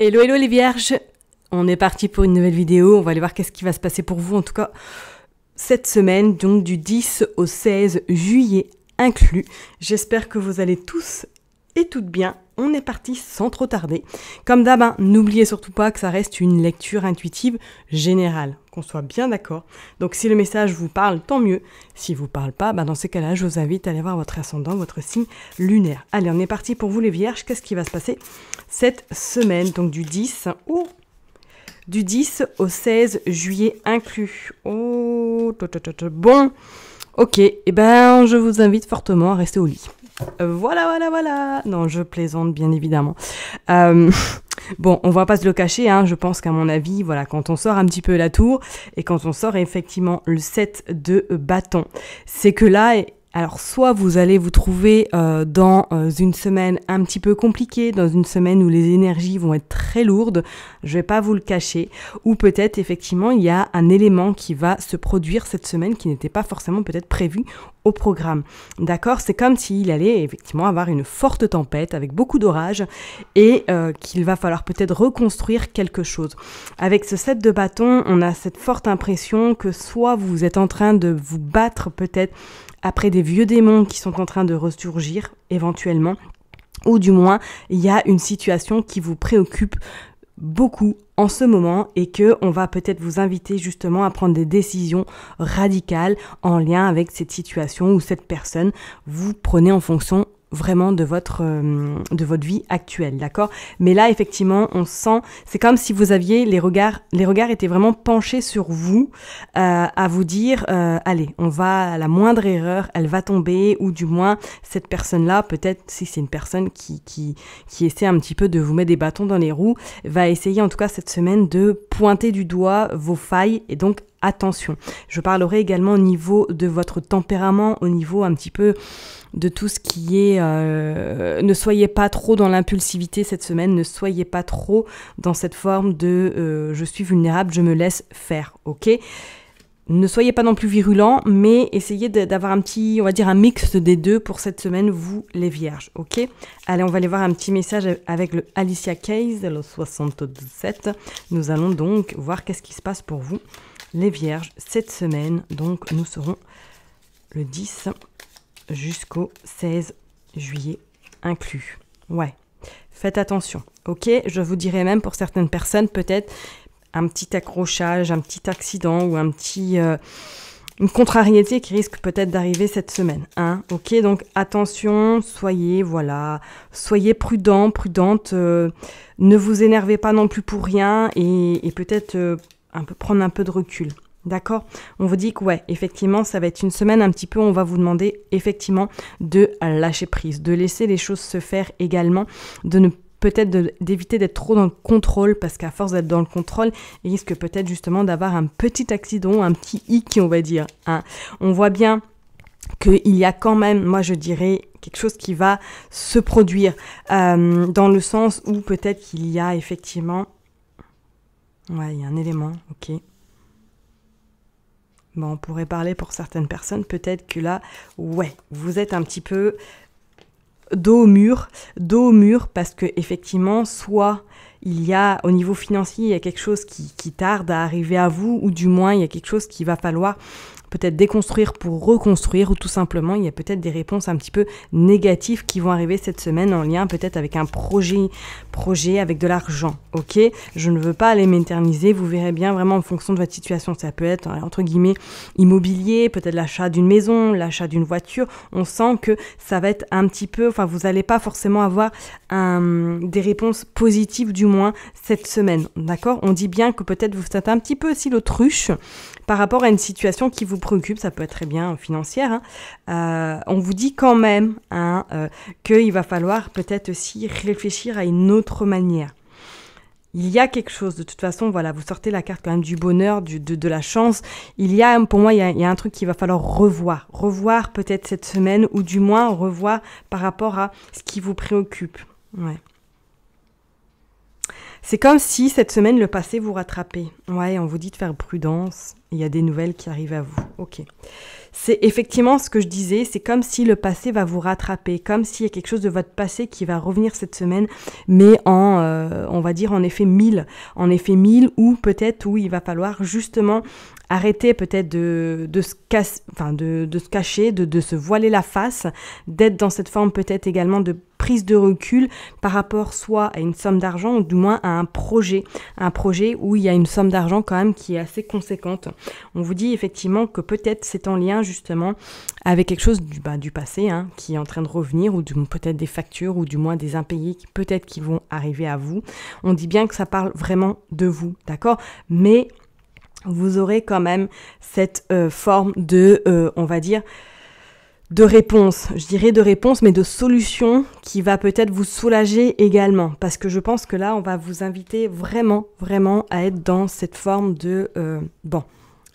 Hello, hello les vierges On est parti pour une nouvelle vidéo, on va aller voir qu'est-ce qui va se passer pour vous en tout cas cette semaine, donc du 10 au 16 juillet inclus. J'espère que vous allez tous et toutes bien on est parti sans trop tarder. Comme d'hab, hein, n'oubliez surtout pas que ça reste une lecture intuitive générale, qu'on soit bien d'accord. Donc si le message vous parle, tant mieux. Si vous parle pas, bah, dans ces cas-là, je vous invite à aller voir votre ascendant, votre signe lunaire. Allez, on est parti pour vous les vierges. Qu'est-ce qui va se passer cette semaine Donc du 10 au... du 10 au 16 juillet inclus. Oh, bon, ok, et eh ben je vous invite fortement à rester au lit. Euh, voilà, voilà, voilà. Non, je plaisante bien évidemment. Euh, bon, on va pas se le cacher. Hein. je pense qu'à mon avis, voilà, quand on sort un petit peu la tour et quand on sort effectivement le set de bâton, c'est que là, alors soit vous allez vous trouver euh, dans euh, une semaine un petit peu compliquée, dans une semaine où les énergies vont être très lourdes, je vais pas vous le cacher, ou peut-être effectivement il y a un élément qui va se produire cette semaine qui n'était pas forcément peut-être prévu au programme. D'accord C'est comme s'il allait effectivement avoir une forte tempête avec beaucoup d'orages et euh, qu'il va falloir peut-être reconstruire quelque chose. Avec ce set de bâtons, on a cette forte impression que soit vous êtes en train de vous battre peut-être après des vieux démons qui sont en train de ressurgir éventuellement, ou du moins il y a une situation qui vous préoccupe beaucoup en ce moment et que on va peut-être vous inviter justement à prendre des décisions radicales en lien avec cette situation ou cette personne. Vous prenez en fonction vraiment de votre, euh, de votre vie actuelle, d'accord Mais là, effectivement, on sent, c'est comme si vous aviez les regards, les regards étaient vraiment penchés sur vous, euh, à vous dire, euh, allez, on va, la moindre erreur, elle va tomber, ou du moins, cette personne-là, peut-être si c'est une personne qui, qui, qui essaie un petit peu de vous mettre des bâtons dans les roues, va essayer en tout cas cette semaine de pointer du doigt vos failles et donc attention. Je parlerai également au niveau de votre tempérament, au niveau un petit peu de tout ce qui est... Euh, ne soyez pas trop dans l'impulsivité cette semaine, ne soyez pas trop dans cette forme de euh, je suis vulnérable, je me laisse faire, ok ne soyez pas non plus virulent, mais essayez d'avoir un petit, on va dire, un mix des deux pour cette semaine, vous les vierges, ok Allez, on va aller voir un petit message avec le Alicia Case, le 77. Nous allons donc voir qu'est-ce qui se passe pour vous les Vierges cette semaine. Donc nous serons le 10 jusqu'au 16 juillet inclus. Ouais, faites attention. Ok, je vous dirais même pour certaines personnes peut-être un petit accrochage, un petit accident ou un petit... Euh, une contrariété qui risque peut-être d'arriver cette semaine. Hein ok, donc attention, soyez, voilà, soyez prudent, prudente, euh, ne vous énervez pas non plus pour rien et, peut-être euh, un peu, prendre un peu de recul. D'accord On vous dit que ouais, effectivement, ça va être une semaine un petit peu, on va vous demander effectivement de lâcher prise, de laisser les choses se faire également, de ne peut-être d'éviter d'être trop dans le contrôle, parce qu'à force d'être dans le contrôle, il risque peut-être justement d'avoir un petit accident, un petit hic, on va dire. Hein. On voit bien qu'il y a quand même, moi je dirais, quelque chose qui va se produire, euh, dans le sens où peut-être qu'il y a effectivement Ouais, il y a un élément, ok. Bon, on pourrait parler pour certaines personnes, peut-être que là, ouais, vous êtes un petit peu dos au mur, dos au mur, parce que effectivement, soit il y a au niveau financier, il y a quelque chose qui, qui tarde à arriver à vous, ou du moins il y a quelque chose qu'il va falloir peut-être déconstruire pour reconstruire, ou tout simplement, il y a peut-être des réponses un petit peu négatives qui vont arriver cette semaine en lien peut-être avec un projet, projet avec de l'argent, ok Je ne veux pas aller m'éterniser, vous verrez bien vraiment en fonction de votre situation, ça peut être euh, entre guillemets immobilier, peut-être l'achat d'une maison, l'achat d'une voiture, on sent que ça va être un petit peu, enfin vous n'allez pas forcément avoir des réponses positives du moins cette semaine, d'accord On dit bien que peut-être vous êtes un petit peu aussi l'autruche, par rapport à une situation qui vous préoccupe, ça peut être très bien financière, hein. euh, on vous dit quand même hein, euh, qu'il va falloir peut-être aussi réfléchir à une autre manière. Il y a quelque chose, de toute façon, voilà, vous sortez la carte quand même du bonheur, de, la chance. Il y a, pour moi, il y a, un truc qu'il va falloir revoir. Revoir peut-être cette semaine, ou du moins revoir par rapport à ce qui vous préoccupe. C'est comme si cette semaine, le passé vous rattrapait. Ouais, on vous dit de faire prudence il y a des nouvelles qui arrivent à vous. Ok. C'est effectivement ce que je disais, c'est comme si le passé va vous rattraper, comme s'il y a quelque chose de votre passé qui va revenir cette semaine, mais en, euh, on va dire en effet 1000, en effet 1000, ou peut-être où il va falloir justement arrêter peut-être de, de, se enfin de, se cacher, de, de se voiler la face, d'être dans cette forme peut-être également de prise de recul par rapport soit à une somme d'argent ou du moins à un projet, un projet où il y a une somme d'argent quand même qui est assez conséquente on vous dit effectivement que peut-être c'est en lien justement avec quelque chose du, bah, du passé hein, qui est en train de revenir, ou peut-être des factures, ou du moins des impayés qui peut-être qui vont arriver à vous. On dit bien que ça parle vraiment de vous, d'accord Mais vous aurez quand même cette euh, forme de, euh, on va dire, de réponse, je dirais de réponse, mais de solution qui va peut-être vous soulager également. Parce que je pense que là, on va vous inviter vraiment, vraiment à être dans cette forme de euh, bon,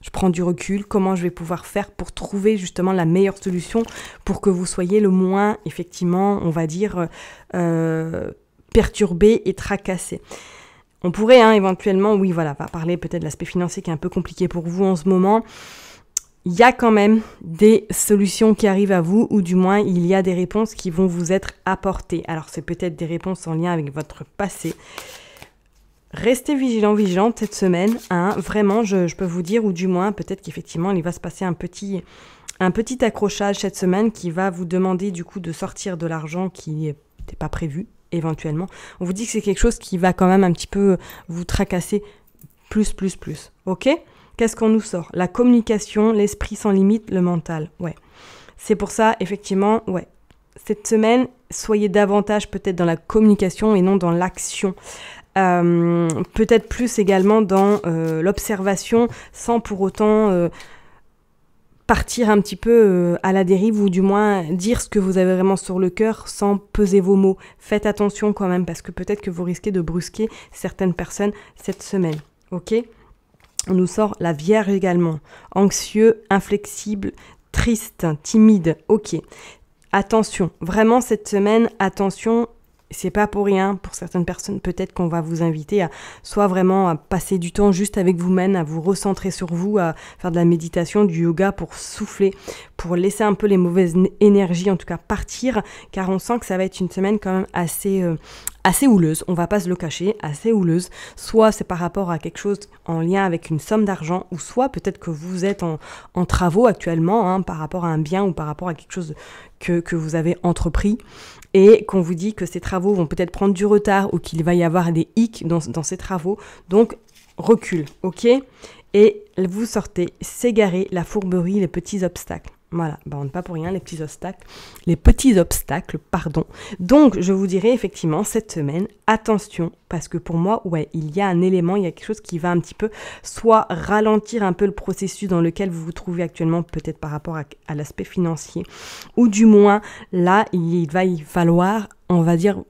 je prends du recul, comment je vais pouvoir faire pour trouver justement la meilleure solution pour que vous soyez le moins, effectivement, on va dire, euh, perturbé et tracassé. On pourrait hein, éventuellement, oui, voilà, va parler peut-être de l'aspect financier qui est un peu compliqué pour vous en ce moment. Il y a quand même des solutions qui arrivent à vous, ou du moins il y a des réponses qui vont vous être apportées. Alors c'est peut-être des réponses en lien avec votre passé, Restez vigilant, vigilante cette semaine. Hein, vraiment, je, je, peux vous dire, ou du moins, peut-être qu'effectivement, il va se passer un petit, un petit accrochage cette semaine qui va vous demander du coup de sortir de l'argent qui n'était pas prévu, éventuellement. On vous dit que c'est quelque chose qui va quand même un petit peu vous tracasser plus, plus, plus. Ok Qu'est-ce qu'on nous sort La communication, l'esprit sans limite, le mental. Ouais. C'est pour ça, effectivement, ouais, cette semaine, soyez davantage peut-être dans la communication et non dans l'action. Euh, peut-être plus également dans euh, l'observation sans pour autant euh, partir un petit peu à la dérive ou du moins dire ce que vous avez vraiment sur le cœur sans peser vos mots. Faites attention quand même parce que peut-être que vous risquez de brusquer certaines personnes cette semaine. Ok On nous sort la Vierge également. Anxieux, inflexible, triste, timide. Ok. Attention, vraiment cette semaine, attention, c'est pas pour rien pour certaines personnes peut-être qu'on va vous inviter à soit vraiment à passer du temps juste avec vous-même, à vous recentrer sur vous, à faire de la méditation, du yoga pour souffler, pour laisser un peu les mauvaises énergies en tout cas partir car on sent que ça va être une semaine quand même assez euh, assez houleuse, on va pas se le cacher, assez houleuse. Soit c'est par rapport à quelque chose en lien avec une somme d'argent, ou soit peut-être que vous êtes en, travaux actuellement, hein, par rapport à un bien ou par rapport à quelque chose que, que vous avez entrepris et qu'on vous dit que ces travaux vont peut-être prendre du retard ou qu'il va y avoir des hicks dans, ces travaux. Donc, recule, ok Et vous sortez, s'égarer, la fourberie, les petits obstacles. Voilà, bah, on ne pas pour rien les petits obstacles, les petits obstacles, pardon. Donc je vous dirai effectivement cette semaine, attention, parce que pour moi, ouais, il y a un élément, il y a quelque chose qui va un petit peu soit ralentir un peu le processus dans lequel vous vous trouvez actuellement, peut-être par rapport à, l'aspect financier, ou du moins là, il va y falloir, on va dire,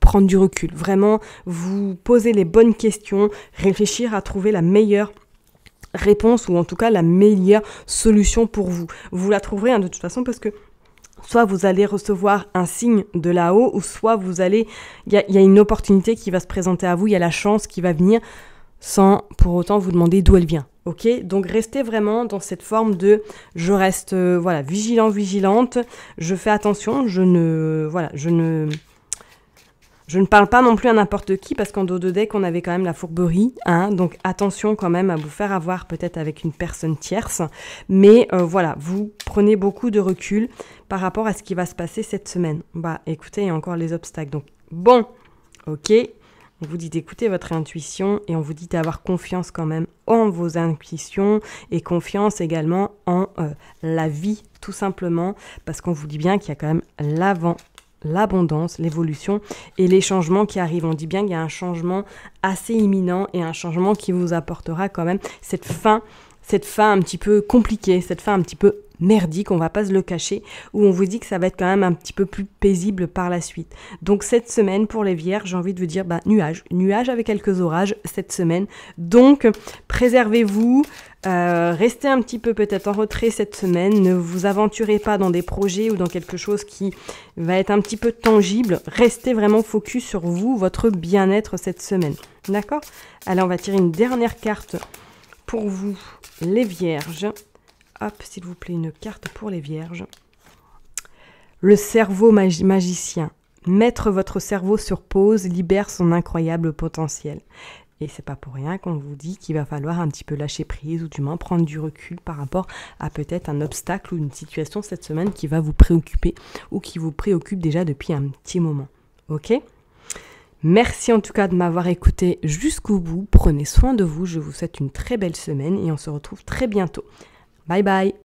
prendre du recul, vraiment vous poser les bonnes questions, réfléchir à trouver la meilleure réponse ou en tout cas la meilleure solution pour vous. Vous la trouverez hein, de toute façon parce que soit vous allez recevoir un signe de là-haut ou soit vous allez, il y, a une opportunité qui va se présenter à vous, il y a la chance qui va venir sans pour autant vous demander d'où elle vient. Ok, donc restez vraiment dans cette forme de je reste euh, voilà vigilant vigilante, je fais attention, je ne voilà je ne je ne parle pas non plus à n'importe qui parce qu'en dos de deck on avait quand même la fourberie, hein. donc attention quand même à vous faire avoir peut-être avec une personne tierce, mais euh, voilà, vous prenez beaucoup de recul par rapport à ce qui va se passer cette semaine. Bah écoutez, il y a encore les obstacles, donc bon, ok, on vous dit d'écouter votre intuition et on vous dit d'avoir confiance quand même en vos intuitions et confiance également en euh, la vie tout simplement parce qu'on vous dit bien qu'il y a quand même l'avant l'abondance, l'évolution et les changements qui arrivent. On dit bien qu'il y a un changement assez imminent et un changement qui vous apportera quand même cette fin, cette fin un petit peu compliquée, cette fin un petit peu merdique, on va pas se le cacher, où on vous dit que ça va être quand même un petit peu plus paisible par la suite. Donc cette semaine pour les vierges, j'ai envie de vous dire bah nuages, nuages avec quelques orages cette semaine. Donc préservez-vous, euh, restez un petit peu peut-être en retrait cette semaine, ne vous aventurez pas dans des projets ou dans quelque chose qui va être un petit peu tangible, restez vraiment focus sur vous, votre bien-être cette semaine. D'accord Allez, on va tirer une dernière carte pour vous, les vierges hop, s'il vous plaît, une carte pour les vierges. Le cerveau magicien. Mettre votre cerveau sur pause libère son incroyable potentiel. Et c'est pas pour rien qu'on vous dit qu'il va falloir un petit peu lâcher prise ou du moins prendre du recul par rapport à peut-être un obstacle ou une situation cette semaine qui va vous préoccuper ou qui vous préoccupe déjà depuis un petit moment. Ok Merci en tout cas de m'avoir écouté jusqu'au bout. Prenez soin de vous. Je vous souhaite une très belle semaine et on se retrouve très bientôt. Bye bye